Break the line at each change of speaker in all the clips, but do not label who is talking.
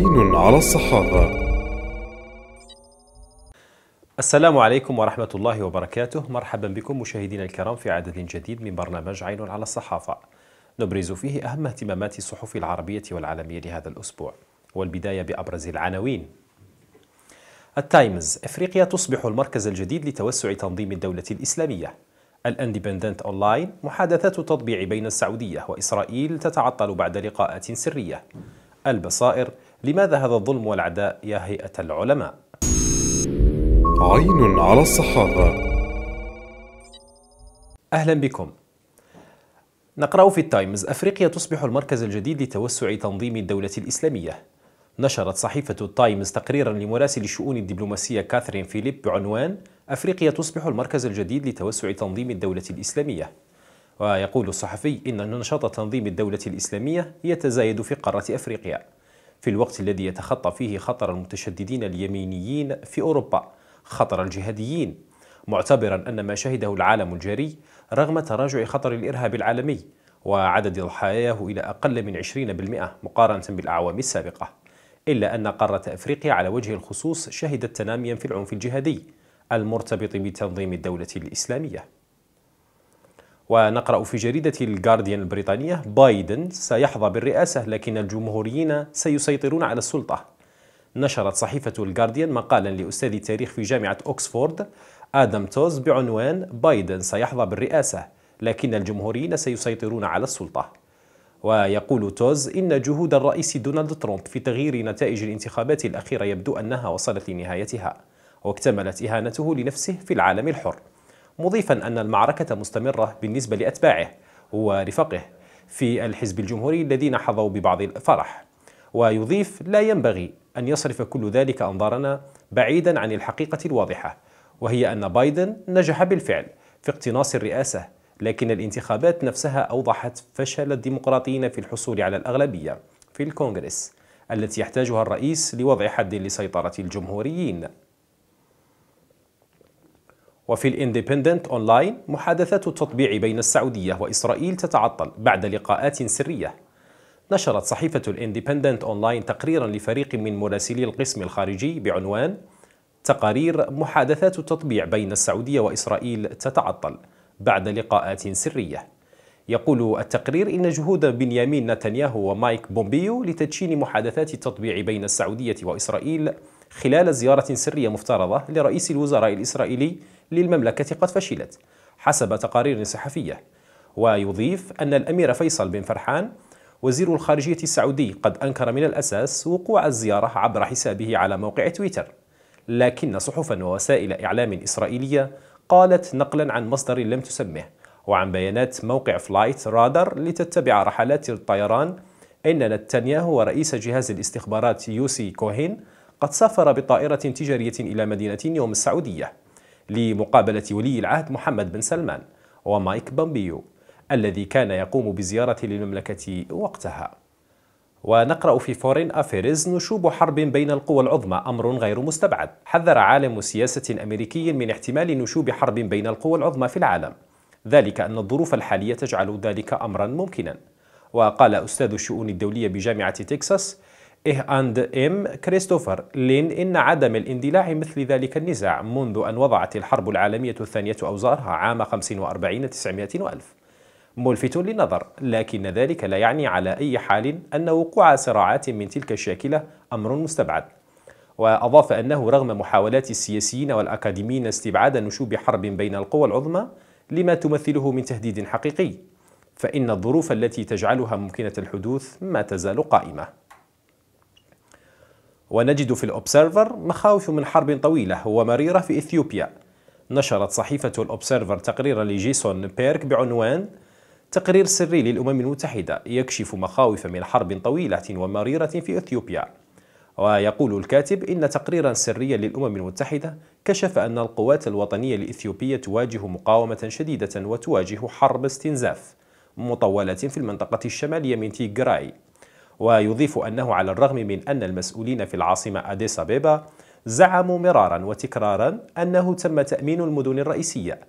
عين على الصحافة
السلام عليكم ورحمة الله وبركاته مرحبا بكم مشاهدينا الكرام في عدد جديد من برنامج عين على الصحافة نبرز فيه أهم اهتمامات الصحف العربية والعالمية لهذا الأسبوع والبداية بأبرز العناوين التايمز افريقيا تصبح المركز الجديد لتوسع تنظيم الدولة الإسلامية الاندبندنت اونلاين محادثات تطبيع بين السعودية وإسرائيل تتعطل بعد لقاءات سرية البصائر لماذا هذا الظلم والعداء يا هيئة العلماء؟
عين على الصحافة
أهلا بكم نقرأ في التايمز أفريقيا تصبح المركز الجديد لتوسع تنظيم الدولة الإسلامية نشرت صحيفة التايمز تقريرا لمراسل الشؤون الدبلوماسية كاثرين فيليب بعنوان أفريقيا تصبح المركز الجديد لتوسع تنظيم الدولة الإسلامية ويقول الصحفي إن نشاط تنظيم الدولة الإسلامية يتزايد في قارة أفريقيا في الوقت الذي يتخطى فيه خطر المتشددين اليمينيين في أوروبا خطر الجهاديين معتبرا أن ما شهده العالم الجاري رغم تراجع خطر الإرهاب العالمي وعدد ضحاياه إلى أقل من 20% مقارنة بالأعوام السابقة إلا أن قارة أفريقيا على وجه الخصوص شهدت تناميا في العنف الجهادي المرتبط بتنظيم الدولة الإسلامية ونقرأ في جريدة الجارديان البريطانية بايدن سيحظى بالرئاسة لكن الجمهوريين سيسيطرون على السلطة نشرت صحيفة الجارديان مقالا لأستاذ التاريخ في جامعة أوكسفورد آدم توز بعنوان بايدن سيحظى بالرئاسة لكن الجمهوريين سيسيطرون على السلطة ويقول توز إن جهود الرئيس دونالد ترامب في تغيير نتائج الانتخابات الأخيرة يبدو أنها وصلت لنهايتها واكتملت إهانته لنفسه في العالم الحر مضيفا أن المعركة مستمرة بالنسبة لأتباعه ورفقه في الحزب الجمهوري الذين حظوا ببعض الفرح ويضيف لا ينبغي أن يصرف كل ذلك أنظارنا بعيدا عن الحقيقة الواضحة وهي أن بايدن نجح بالفعل في اقتناص الرئاسة لكن الانتخابات نفسها أوضحت فشل الديمقراطيين في الحصول على الأغلبية في الكونغرس التي يحتاجها الرئيس لوضع حد لسيطرة الجمهوريين وفي الاندبندنت أونلاين محادثات التطبيع بين السعودية وإسرائيل تتعطل بعد لقاءات سرية نشرت صحيفة الاندبندنت أونلاين تقريرا لفريق من مراسلي القسم الخارجي بعنوان تقارير محادثات التطبيع بين السعودية وإسرائيل تتعطل بعد لقاءات سرية يقول التقرير إن جهود بنيامين نتنياهو ومايك بومبيو لتدشين محادثات التطبيع بين السعودية وإسرائيل خلال زيارة سرية مفترضة لرئيس الوزراء الإسرائيلي للمملكة قد فشلت حسب تقارير صحفية ويضيف أن الأمير فيصل بن فرحان وزير الخارجية السعودي قد أنكر من الأساس وقوع الزيارة عبر حسابه على موقع تويتر لكن صحفا ووسائل إعلام إسرائيلية قالت نقلا عن مصدر لم تسمه وعن بيانات موقع فلايت رادر لتتبع رحلات الطيران إن نتنياهو ورئيس جهاز الاستخبارات يوسي كوهين قد سافر بطائرة تجارية إلى مدينة نيوم السعودية لمقابلة ولي العهد محمد بن سلمان ومايك بامبيو الذي كان يقوم بزيارة للمملكة وقتها ونقرأ في فورين أفيرز نشوب حرب بين القوى العظمى أمر غير مستبعد حذر عالم سياسة أمريكي من احتمال نشوب حرب بين القوى العظمى في العالم ذلك أن الظروف الحالية تجعل ذلك أمرا ممكنا وقال أستاذ الشؤون الدولية بجامعة تكساس إيه أند إم كريستوفر لين إن عدم الاندلاع مثل ذلك النزاع منذ أن وضعت الحرب العالمية الثانية أوزارها عام 45 900 وألف ملفت للنظر لكن ذلك لا يعني على أي حال أن وقوع صراعات من تلك الشاكلة أمر مستبعد وأضاف أنه رغم محاولات السياسيين والأكاديميين استبعاد نشوب حرب بين القوى العظمى لما تمثله من تهديد حقيقي فإن الظروف التي تجعلها ممكنة الحدوث ما تزال قائمة ونجد في الأوبسيرفر مخاوف من حرب طويلة ومريرة في إثيوبيا نشرت صحيفة الأوبسيرفر تقريرا لجيسون بيرك بعنوان تقرير سري للأمم المتحدة يكشف مخاوف من حرب طويلة ومريرة في إثيوبيا ويقول الكاتب إن تقريرا سريا للأمم المتحدة كشف أن القوات الوطنية الإثيوبية تواجه مقاومة شديدة وتواجه حرب استنزاف مطولة في المنطقة الشمالية من تيغراي ويضيف أنه على الرغم من أن المسؤولين في العاصمة أديس أبيبا زعموا مرارا وتكرارا أنه تم تأمين المدن الرئيسية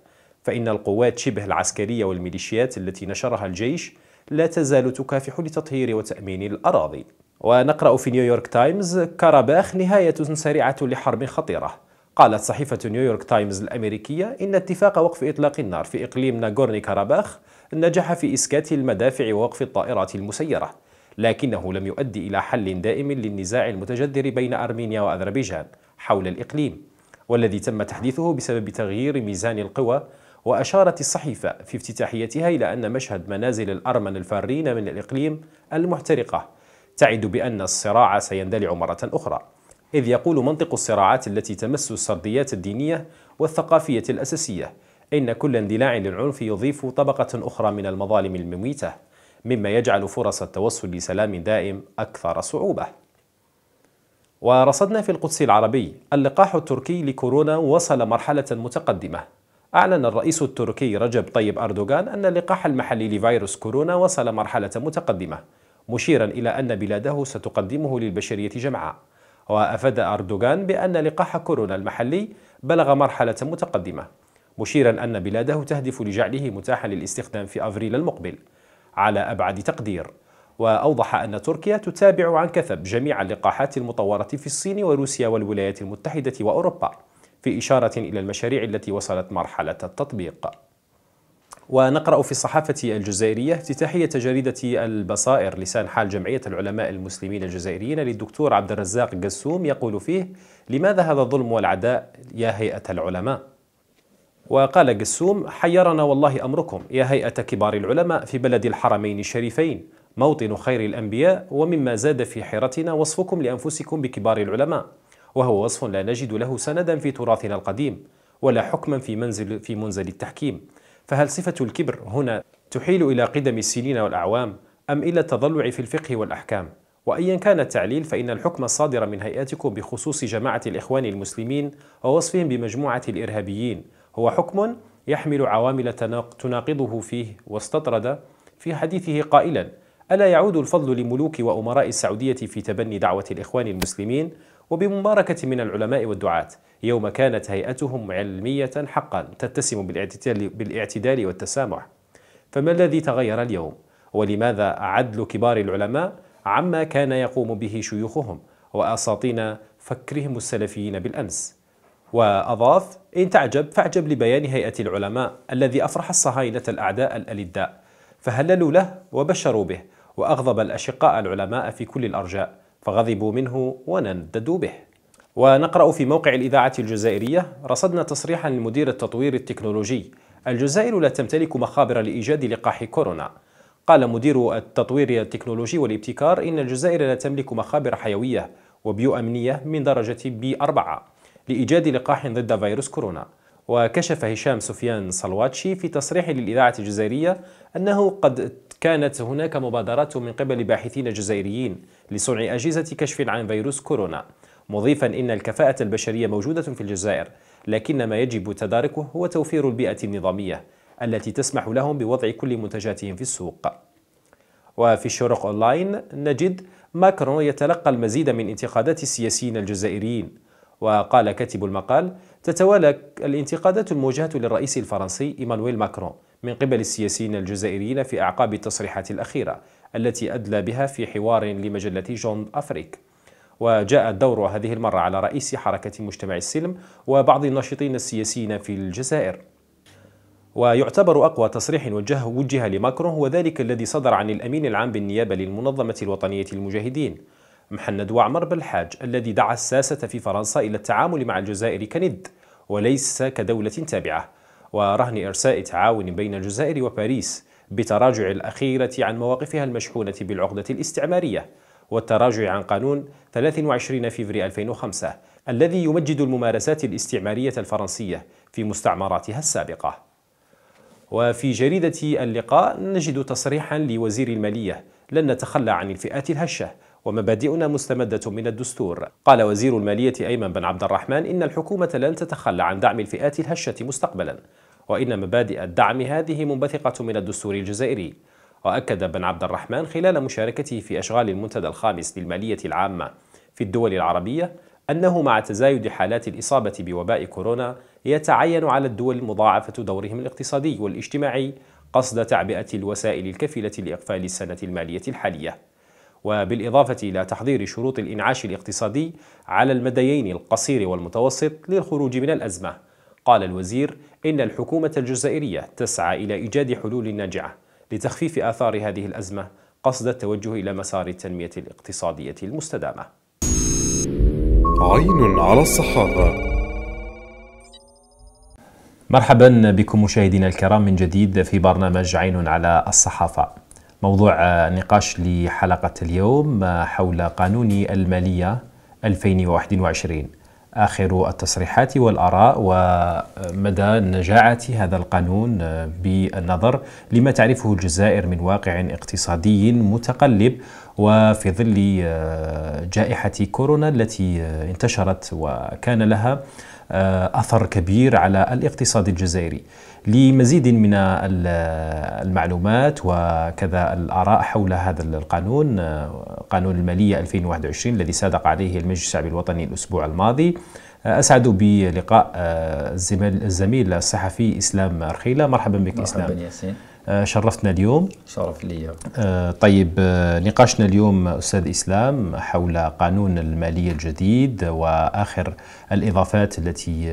فإن القوات شبه العسكرية والميليشيات التي نشرها الجيش لا تزال تكافح لتطهير وتأمين الأراضي ونقرأ في نيويورك تايمز كاراباخ نهاية سريعة لحرب خطيرة قالت صحيفة نيويورك تايمز الأمريكية إن اتفاق وقف إطلاق النار في إقليم ناغورني كاراباخ نجح في إسكات المدافع ووقف الطائرات المسيرة لكنه لم يؤدي إلى حل دائم للنزاع المتجذر بين أرمينيا وأذربيجان حول الإقليم والذي تم تحديثه بسبب تغيير ميزان القوى وأشارت الصحيفة في افتتاحيتها إلى أن مشهد منازل الأرمن الفارين من الإقليم المحترقة تعد بأن الصراع سيندلع مرة أخرى إذ يقول منطق الصراعات التي تمس السرديات الدينية والثقافية الأساسية إن كل اندلاع للعنف يضيف طبقة أخرى من المظالم المميتة مما يجعل فرص التوصل لسلام دائم أكثر صعوبة. ورصدنا في القدس العربي اللقاح التركي لكورونا وصل مرحلة متقدمة. أعلن الرئيس التركي رجب طيب أردوغان أن اللقاح المحلي لفيروس كورونا وصل مرحلة متقدمة، مشيرا إلى أن بلاده ستقدمه للبشرية جمعاء. وأفاد أردوغان بأن لقاح كورونا المحلي بلغ مرحلة متقدمة، مشيرا أن بلاده تهدف لجعله متاحا للاستخدام في أفريل المقبل. على أبعد تقدير وأوضح أن تركيا تتابع عن كثب جميع اللقاحات المطورة في الصين وروسيا والولايات المتحدة وأوروبا في إشارة إلى المشاريع التي وصلت مرحلة التطبيق ونقرأ في الصحافة الجزائرية افتتاحية جريدة البصائر لسان حال جمعية العلماء المسلمين الجزائريين للدكتور عبد الرزاق قسوم يقول فيه لماذا هذا الظلم والعداء يا هيئة العلماء؟ وقال قسوم حيرنا والله أمركم يا هيئة كبار العلماء في بلد الحرمين الشريفين موطن خير الأنبياء ومما زاد في حيرتنا وصفكم لأنفسكم بكبار العلماء وهو وصف لا نجد له سندا في تراثنا القديم ولا حكما في منزل في منزل التحكيم فهل صفة الكبر هنا تحيل إلى قدم السنين والأعوام أم إلى التضلع في الفقه والأحكام وأيا كان التعليل فإن الحكم الصادر من هيئتكم بخصوص جماعة الإخوان المسلمين ووصفهم بمجموعة الإرهابيين هو حكم يحمل عوامل تناقضه فيه واستطرد في حديثه قائلا ألا يعود الفضل لملوك وأمراء السعودية في تبني دعوة الإخوان المسلمين وبمباركة من العلماء والدعاة يوم كانت هيئتهم علمية حقا تتسم بالاعتدال والتسامح فما الذي تغير اليوم؟ ولماذا عدل كبار العلماء عما كان يقوم به شيوخهم وأساطين فكرهم السلفيين بالأمس؟ وأضاف إن تعجب فاعجب لبيان هيئة العلماء الذي أفرح الصهاينة الأعداء الألداء فهللوا له وبشروا به وأغضب الأشقاء العلماء في كل الأرجاء فغضبوا منه ونددوا به ونقرأ في موقع الإذاعة الجزائرية رصدنا تصريحا لمدير التطوير التكنولوجي الجزائر لا تمتلك مخابر لإيجاد لقاح كورونا قال مدير التطوير التكنولوجي والابتكار إن الجزائر لا تملك مخابر حيوية وبيئة أمنية من درجة بي 4 لإيجاد لقاح ضد فيروس كورونا وكشف هشام سفيان صلواتشي في تصريح للإذاعة الجزائرية أنه قد كانت هناك مبادرات من قبل باحثين جزائريين لصنع أجهزة كشف عن فيروس كورونا مضيفا إن الكفاءة البشرية موجودة في الجزائر لكن ما يجب تداركه هو توفير البيئة النظامية التي تسمح لهم بوضع كل منتجاتهم في السوق وفي الشروق أونلاين نجد ماكرون يتلقى المزيد من انتقادات السياسيين الجزائريين وقال كاتب المقال تتوالى الانتقادات الموجهة للرئيس الفرنسي إيمانويل ماكرون من قبل السياسيين الجزائريين في أعقاب التصريحات الأخيرة التي أدلى بها في حوار لمجلة جون أفريك وجاء الدور هذه المرة على رئيس حركة مجتمع السلم وبعض الناشطين السياسيين في الجزائر ويعتبر أقوى تصريح وجهه وجه لماكرون هو ذلك الذي صدر عن الأمين العام بالنيابة للمنظمة الوطنية للمجاهدين محمد وعمر بالحاج الذي دعا الساسة في فرنسا إلى التعامل مع الجزائر كند وليس كدولة تابعة ورهن إرساء تعاون بين الجزائر وباريس بتراجع الأخيرة عن مواقفها المشحونة بالعقدة الاستعمارية والتراجع عن قانون 23 فيفري 2005 الذي يمجد الممارسات الاستعمارية الفرنسية في مستعمراتها السابقة. وفي جريدة اللقاء نجد تصريحا لوزير المالية لن نتخلى عن الفئات الهشة ومبادئنا مستمدة من الدستور قال وزير المالية أيمن بن عبد الرحمن إن الحكومة لن تتخلى عن دعم الفئات الهشة مستقبلا وإن مبادئ الدعم هذه منبثقة من الدستور الجزائري وأكد بن عبد الرحمن خلال مشاركته في أشغال المنتدى الخامس للمالية العامة في الدول العربية أنه مع تزايد حالات الإصابة بوباء كورونا يتعين على الدول مضاعفة دورهم الاقتصادي والاجتماعي قصد تعبئة الوسائل الكفيلة لإقفال السنة المالية الحالية وبالإضافة إلى تحضير شروط الإنعاش الاقتصادي على المديين القصير والمتوسط للخروج من الأزمة قال الوزير إن الحكومة الجزائرية تسعى إلى إيجاد حلول ناجعة لتخفيف آثار هذه الأزمة قصد التوجه إلى مسار التنمية الاقتصادية المستدامة
عين على الصحافة
مرحبا بكم مشاهدينا الكرام من جديد في برنامج عين على الصحافة موضوع نقاش لحلقة اليوم حول قانون المالية 2021 آخر التصريحات والآراء ومدى نجاعة هذا القانون بالنظر لما تعرفه الجزائر من واقع اقتصادي متقلب وفي ظل آه، جائحة كورونا التي آه، انتشرت وكان لها آه، أثر كبير على الاقتصاد الجزائري لمزيد من المعلومات وكذا الآراء حول هذا القانون قانون المالية 2021 الذي صادق عليه المجلس الشعبي الوطني الأسبوع الماضي أسعد بلقاء الزميل الصحفي إسلام رخيلة مرحبا بك مرحبا إسلام ياسين آه، شرفتنا اليوم
شرف لي
آه، طيب آه، نقاشنا اليوم استاذ اسلام حول قانون الماليه الجديد واخر الاضافات التي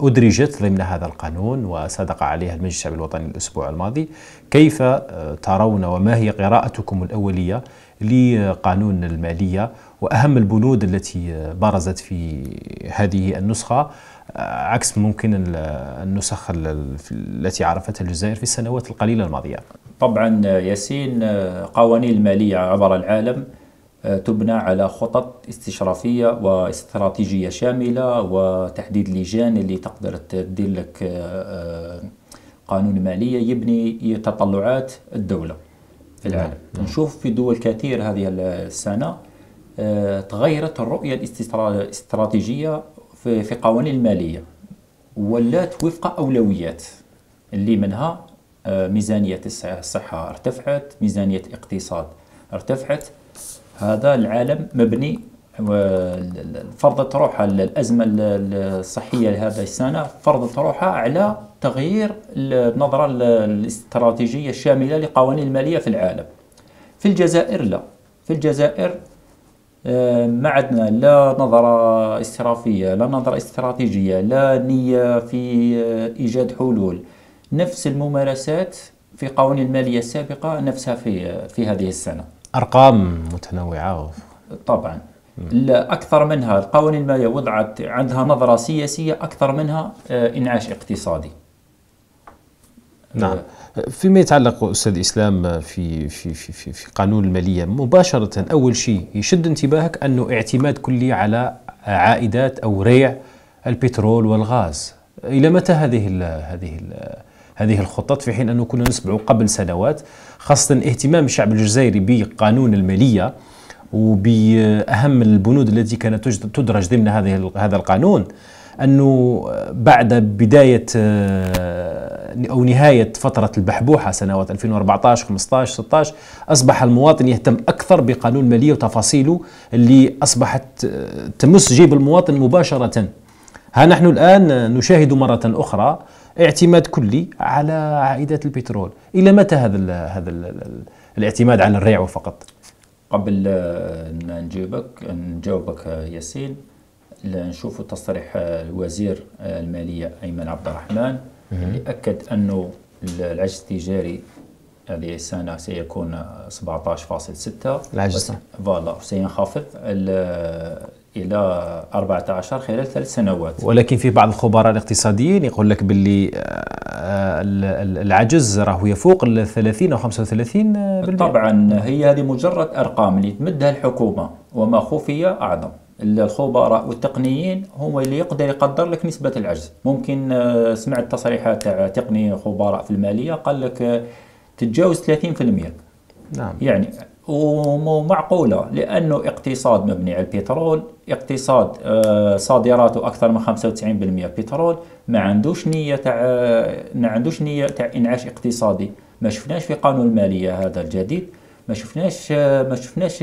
ادرجت ضمن هذا القانون وصدق عليها المجلس الشعبي الوطني الاسبوع الماضي كيف ترون وما هي قراءتكم الاوليه لقانون الماليه وأهم البنود التي برزت في هذه النسخة آه، عكس
ممكن النسخ
التي عرفتها الجزائر في السنوات القليلة الماضية
طبعا آه، ياسين آه، قوانين المالية عبر العالم تبنى على خطط استشرافية واستراتيجية شاملة وتحديد لجان اللي تقدر تدير لك قانون مالية يبني تطلعات الدولة في العالم نعم. نشوف في دول كثير هذه السنة آه، تغيرت الرؤية الاستراتيجية في قوانين المالية ولات وفق أولويات اللي منها آه، ميزانية الصحة ارتفعت ميزانية الاقتصاد ارتفعت هذا العالم مبني فرضت روحها الأزمة الصحية لهذا السنة فرضت روحها على تغيير النظرة الاستراتيجية الشاملة لقوانين المالية في العالم في الجزائر لا في الجزائر آه، ما عندنا لا نظرة استرافية لا نظرة استراتيجية لا نية في إيجاد حلول نفس الممارسات في قوانين المالية السابقة نفسها في في هذه السنة أرقام متنوعة طبعا لا أكثر منها القوانين المالية وضعت عندها نظرة سياسية أكثر منها آه، إنعاش اقتصادي
نعم آه، فيما يتعلق استاذ اسلام في في في في, قانون الماليه مباشره اول شيء يشد انتباهك انه اعتماد كلي على عائدات او ريع البترول والغاز الى متى هذه الـ هذه الـ هذه الخطط في حين انه كنا نسمع قبل سنوات خاصه اهتمام الشعب الجزائري بقانون الماليه وباهم البنود التي كانت تدرج ضمن هذه هذا القانون انه بعد بدايه آه، أو نهاية فترة البحبوحة سنوات 2014 15 16 أصبح المواطن يهتم أكثر بقانون المالية وتفاصيله اللي أصبحت آه، تمس جيب المواطن مباشرة ها نحن الآن نشاهد مرة أخرى اعتماد كلي على عائدات البترول إلى متى هذا الـ هذا الـ
الاعتماد على الريع فقط قبل آه، أن نجاوبك نجاوبك آه، ياسين نشوف تصريح الوزير المالية أيمن عبد الرحمن اللي اكد انه العجز التجاري هذه السنه سيكون 17.6 العجز فوالا سينخفض الى 14 خلال ثلاث سنوات ولكن
في بعض الخبراء الاقتصاديين يقول لك باللي آه، العجز راهو يفوق ال
30 او 35 طبعا هي هذه مجرد ارقام اللي تمدها الحكومه وما خفي اعظم الخبراء والتقنيين هو اللي يقدر يقدر لك نسبة العجز ممكن آه، سمعت تصريحات تاع تقني خبراء في المالية قال لك آه، تتجاوز 30% نعم يعني ومعقولة لأنه اقتصاد مبني على البترول اقتصاد آه، صادراته أكثر من 95% بترول ما عندوش نية تاع ما عندوش نية تاع إنعاش اقتصادي ما شفناش في قانون المالية هذا الجديد ما شفناش ما شفناش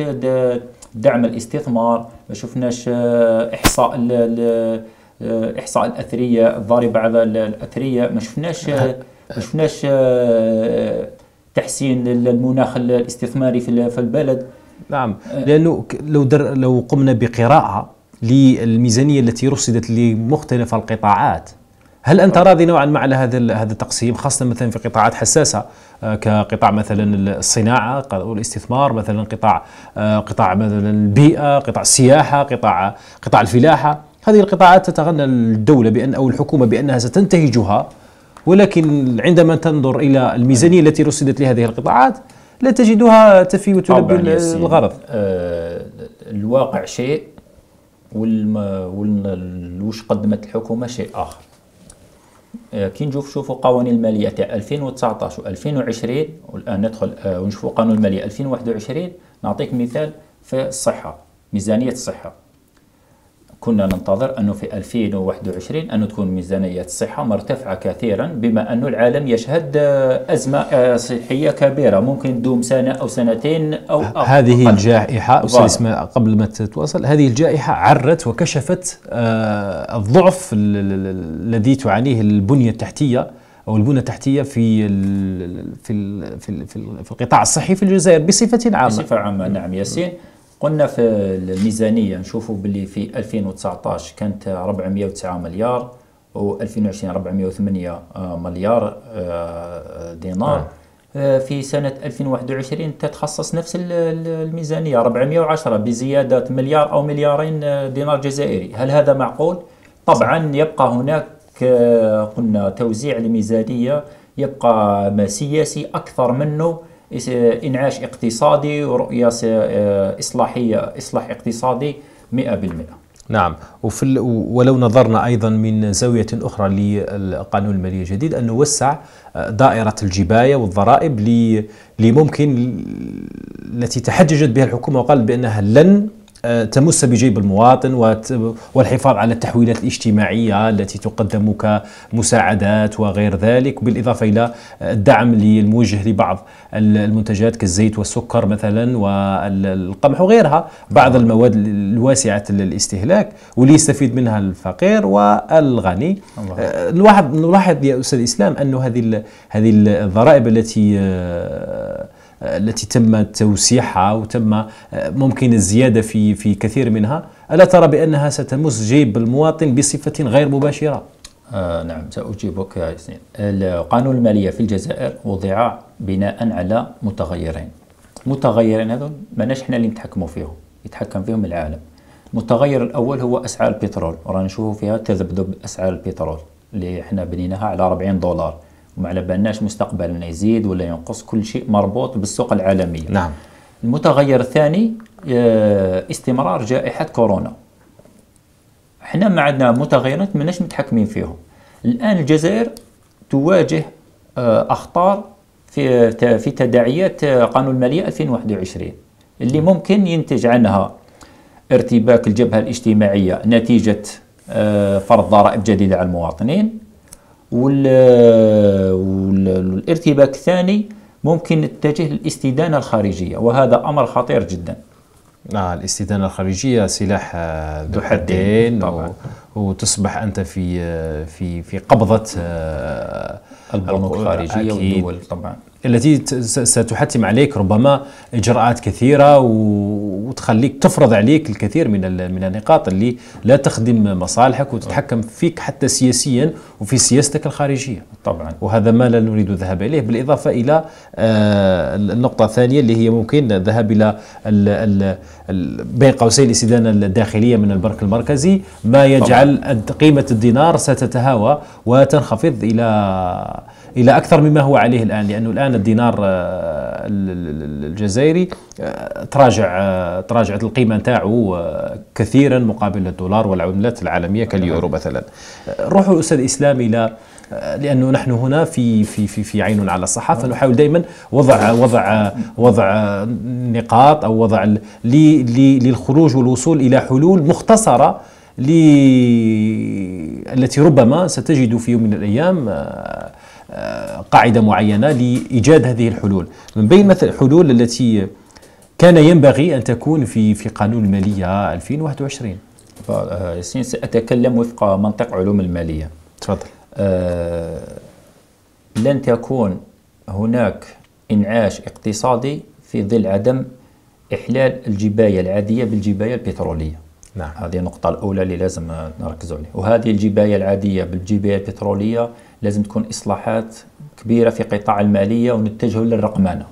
دعم الاستثمار ما شفناش آه، احصاء آه، احصاء الاثريه الضاربه على الاثريه ما شفناش آه، ما شفناش تحسين المناخ الاستثماري في البلد نعم لانه لو
در لو قمنا بقراءه للميزانيه التي رصدت لمختلف القطاعات هل انت راضي نوعا ما على هذا هذا التقسيم خاصه مثلا في قطاعات حساسه آه، كقطاع مثلا الصناعه والاستثمار مثلا قطاع آه، قطاع مثلا البيئه قطاع السياحه قطاع قطاع الفلاحه هذه القطاعات تتغنى الدوله بان او الحكومه بانها ستنتهجها ولكن عندما تنظر الى الميزانيه التي رصدت لهذه القطاعات لا تجدها تفي وتلبي الغرض
آه الواقع شيء والوش قدمت الحكومه شيء اخر آه، كي نشوف شوفوا قوانين الماليه تاع 2019 و2020 والان ندخل آه، ونشوفوا قانون الماليه 2021 نعطيك مثال في الصحه ميزانيه الصحه كنا ننتظر أنه في 2021 أنه تكون ميزانية الصحة مرتفعة كثيرا بما أنه العالم يشهد آه، أزمة آه، صحية كبيرة ممكن دوم سنة أو سنتين أو أقل هذه الجائحة أستاذ
قبل ما تتواصل هذه الجائحة عرت وكشفت آه، الضعف الذي تعانيه البنية التحتية او البنى التحتيه في في
في في القطاع الصحي في الجزائر بصفه عامه بصفه عامه نعم ياسين قلنا في الميزانية نشوفوا باللي في 2019 كانت 409 مليار و2020 408 مليار آه، دينار نعم. آه، في سنة 2021 تتخصص نفس الميزانية 410 بزيادة مليار أو مليارين آه، دينار جزائري هل هذا معقول؟ طبعا يبقى هناك قلنا توزيع الميزانية يبقى سياسي أكثر منه انعاش اقتصادي ورؤيه آه، اصلاحيه اصلاح اقتصادي 100%
نعم وفي ولو نظرنا ايضا من زاويه اخرى للقانون المالي الجديد ان نوسع آه، دائره الجبايه والضرائب اللي ممكن التي تحججت بها الحكومه وقالت بانها لن تمس بجيب المواطن والحفاظ على التحويلات الاجتماعية التي تقدم كمساعدات وغير ذلك بالإضافة إلى الدعم الموجه لبعض المنتجات كالزيت والسكر مثلا والقمح وغيرها بعض المواد الواسعة الاستهلاك واللي يستفيد منها الفقير والغني نلاحظ آه، نلاحظ يا أستاذ إسلام أن هذه هذه الضرائب التي آه، آه، التي تم توسيعها وتم آه، ممكن الزياده في
في كثير منها الا ترى بانها ستمس جيب المواطن بصفه غير مباشره آه نعم ساجيبك يا ياسين قانون الماليه في الجزائر وضع بناء على متغيرين متغيرين هذول ماناش نحن اللي نتحكموا فيهم يتحكم فيهم العالم المتغير الاول هو اسعار البترول ورانا نشوفوا فيها تذبذب اسعار البترول اللي احنا بنيناها على 40 دولار وما على بالناش مستقبلا يزيد ولا ينقص كل شيء مربوط بالسوق العالميه نعم المتغير الثاني آه، استمرار جائحه كورونا احنا ما عندنا متغيرات ماناش متحكمين فيهم الان الجزائر تواجه آه، اخطار في آه، في تداعيات قانون الماليه 2021 اللي ممكن ينتج عنها ارتباك الجبهه الاجتماعيه نتيجه فرض ضرائب جديده على المواطنين والارتباك الثاني ممكن نتجه للاستدانة الخارجية وهذا أمر خطير جدا آه الاستدانة
الخارجية سلاح ذو حدين و... وتصبح أنت في في في قبضة آه، البنوك الخارجية والدول طبعا التي ستحتم عليك ربما اجراءات كثيره وتخليك تفرض عليك الكثير من من النقاط اللي لا تخدم مصالحك وتتحكم فيك حتى سياسيا وفي سياستك الخارجيه. طبعا وهذا ما لا نريد الذهاب اليه بالاضافه الى آه، النقطه الثانيه اللي هي ممكن الذهاب الى بين قوسين الاستدانه الداخليه من البنك المركزي ما يجعل طبعا. قيمه الدينار ستتهاوى وتنخفض الى الى اكثر مما هو عليه الان لانه الان الدينار آه، الجزائري آه، تراجع آه، تراجعت القيمه نتاعو كثيرا مقابل الدولار والعملات العالميه كاليورو مثلا روحوا استاذ اسلام الى لانه نحن هنا في في في في عين على الصحه فنحاول نعم. دائما وضع وضع وضع نقاط او وضع للخروج والوصول الى حلول مختصره التي ربما ستجد في يوم من الايام آه، قاعده معينه لايجاد هذه الحلول
من بين مثل الحلول التي كان ينبغي ان تكون في في قانون الماليه 2021 آه، ساتكلم وفق منطق علوم الماليه تفضل آه لن تكون هناك انعاش اقتصادي في ظل عدم احلال الجبايه العاديه بالجبايه البتروليه نعم هذه النقطه الاولى اللي لازم نركزوا عليها وهذه الجبايه العاديه بالجبايه البتروليه لازم تكون اصلاحات كبيره في قطاع الماليه ونتجه للرقمنه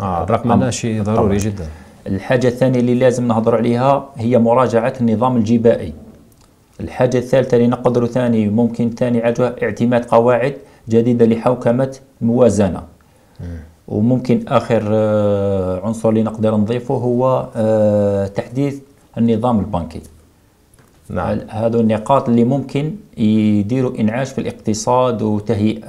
اه الرقمنه شيء ضروري طبعًا. جدا الحاجه الثانيه اللي لازم نهضر عليها هي مراجعه النظام الجبائي الحاجه الثالثه اللي نقدروا ثاني ممكن ثاني عجوة اعتماد قواعد جديده لحوكمه الموازنه وممكن اخر آه، عنصر اللي نقدر نضيفه هو آه، تحديث النظام البنكي نعم. هذو النقاط اللي ممكن يديروا انعاش في الاقتصاد وتهيئه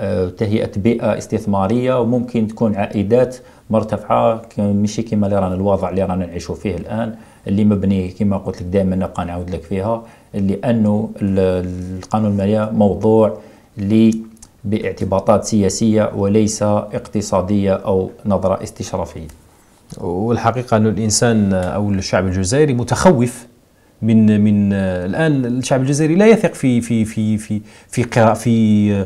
آه، بيئه استثماريه وممكن تكون عائدات مرتفعه ماشي كما اللي رانا الوضع اللي رانا نعيشوا فيه الان اللي مبني كما قلت لك دائما نبقى نعاود لك فيها اللي انه القانون الماليه موضوع ل باعتباطات سياسيه وليس اقتصاديه او نظره استشرافيه. والحقيقه انه الانسان او الشعب الجزائري
متخوف من من آه، الان الشعب الجزائري لا يثق في في في في في في, في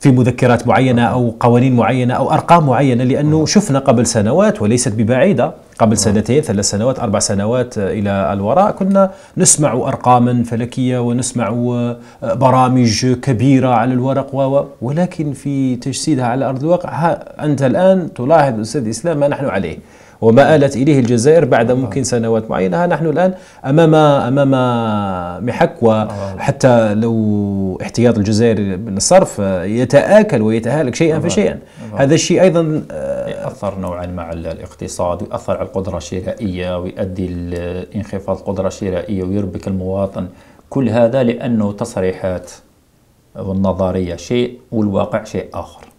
في مذكرات معينه او قوانين معينه او ارقام معينه لانه شفنا قبل سنوات وليست ببعيده قبل سنتين ثلاث سنوات اربع سنوات آه، الى الوراء كنا نسمع ارقاما فلكيه ونسمع آه، برامج كبيره على الورق و ولكن في تجسيدها على ارض الواقع انت الان تلاحظ استاذ اسلام ما نحن عليه وما نعم. آلت إليه الجزائر بعد نعم. ممكن سنوات معينة نحن الآن أمام أمام محك وحتى آه. لو احتياط الجزائر من الصرف آه، يتآكل ويتهالك شيئا نعم. فشيئا هذا الشيء أيضا آه،
يأثر نوعا ما على الاقتصاد ويأثر على القدرة الشرائية ويؤدي لانخفاض القدرة الشرائية ويربك المواطن كل هذا لأنه تصريحات والنظرية شيء والواقع شيء آخر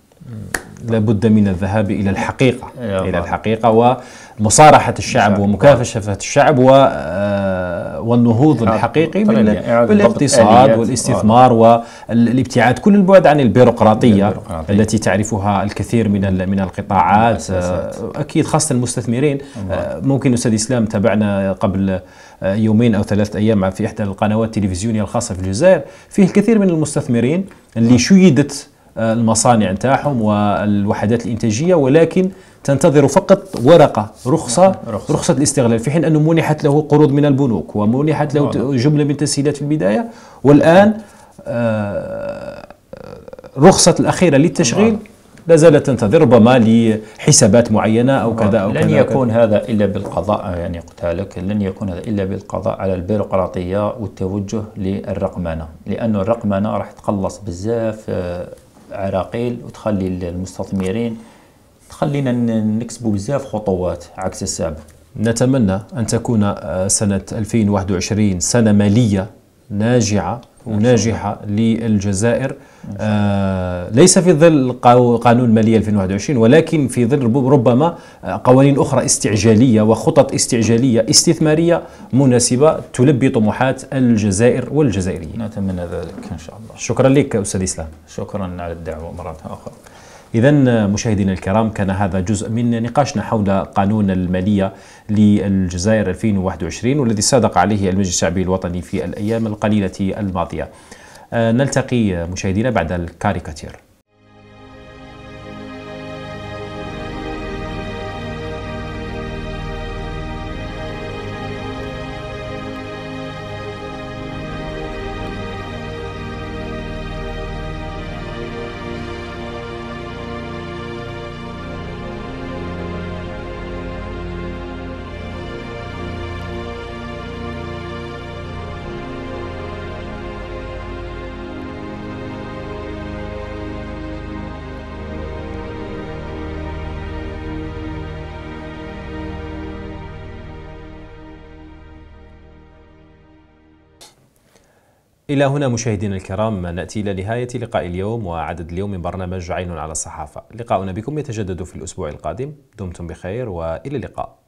لابد من الذهاب الى
الحقيقه الى الحقيقه ومصارحه الشعب ومكافحه الشعب و آه، والنهوض الحقيقي بالاقتصاد والاستثمار والابتعاد كل البعد عن البيروقراطيه التي تعرفها الكثير من من القطاعات آه، اكيد خاصه المستثمرين آه، ممكن استاذ اسلام تابعنا قبل يومين او ثلاثة ايام في احدى القنوات التلفزيونيه الخاصه في الجزائر فيه الكثير من المستثمرين اللي شيدت المصانع نتاعهم والوحدات الانتاجيه ولكن تنتظر فقط ورقه رخصه رخصه, رخصة الاستغلال في حين انه منحت له قروض من البنوك ومنحت له نعم. جمله من التسهيلات في البدايه والان آه، رخصه الاخيره للتشغيل نعم. لا زالت تنتظر ربما
لحسابات معينه او كذا او نعم. لن كذا يكون كذا. هذا الا بالقضاء يعني قلت لك لن يكون هذا الا بالقضاء على البيروقراطيه والتوجه للرقمنه لانه الرقمنه راح تقلص بزاف آه، عراقيل وتخلي المستثمرين تخلينا نكسبوا بزاف خطوات عكس السابق نتمنى أن تكون آه، سنة
2021 سنة مالية ناجعة وناجحة للجزائر آه ليس في ظل قانون الماليه 2021 ولكن في ظل ربما آه، قوانين أخرى استعجالية وخطط استعجالية استثمارية مناسبة تلبي طموحات الجزائر والجزائريين
نتمنى ذلك إن شاء الله
شكرا لك أستاذ إسلام شكرا على الدعوة مرة أخرى إذا مشاهدينا الكرام كان هذا جزء من نقاشنا حول قانون المالية للجزائر 2021 والذي صادق عليه المجلس الشعبي الوطني في الأيام القليلة الماضية آه، نلتقي مشاهدينا بعد الكاريكاتير إلى هنا مشاهدينا الكرام نأتي إلى نهاية لقاء اليوم وعدد اليوم من برنامج عين على الصحافة لقاؤنا بكم يتجدد في الأسبوع القادم دمتم بخير وإلى اللقاء